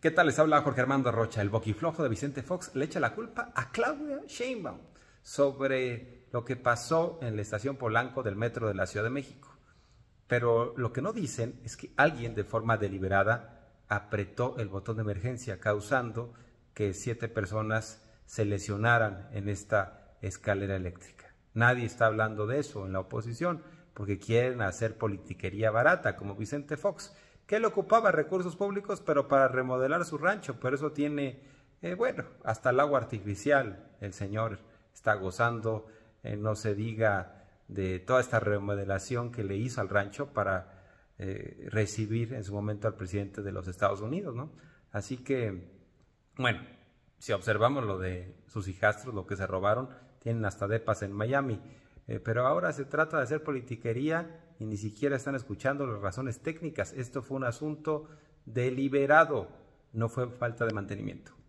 ¿Qué tal les habla Jorge Armando Rocha? El boquiflojo de Vicente Fox le echa la culpa a Claudia Sheinbaum sobre lo que pasó en la estación Polanco del metro de la Ciudad de México. Pero lo que no dicen es que alguien de forma deliberada apretó el botón de emergencia, causando que siete personas se lesionaran en esta escalera eléctrica. Nadie está hablando de eso en la oposición, porque quieren hacer politiquería barata, como Vicente Fox que él ocupaba recursos públicos, pero para remodelar su rancho, pero eso tiene, eh, bueno, hasta el agua artificial, el señor está gozando, eh, no se diga de toda esta remodelación que le hizo al rancho para eh, recibir en su momento al presidente de los Estados Unidos, ¿no? Así que, bueno, si observamos lo de sus hijastros, lo que se robaron, tienen hasta depas en Miami. Eh, pero ahora se trata de hacer politiquería y ni siquiera están escuchando las razones técnicas. Esto fue un asunto deliberado, no fue falta de mantenimiento.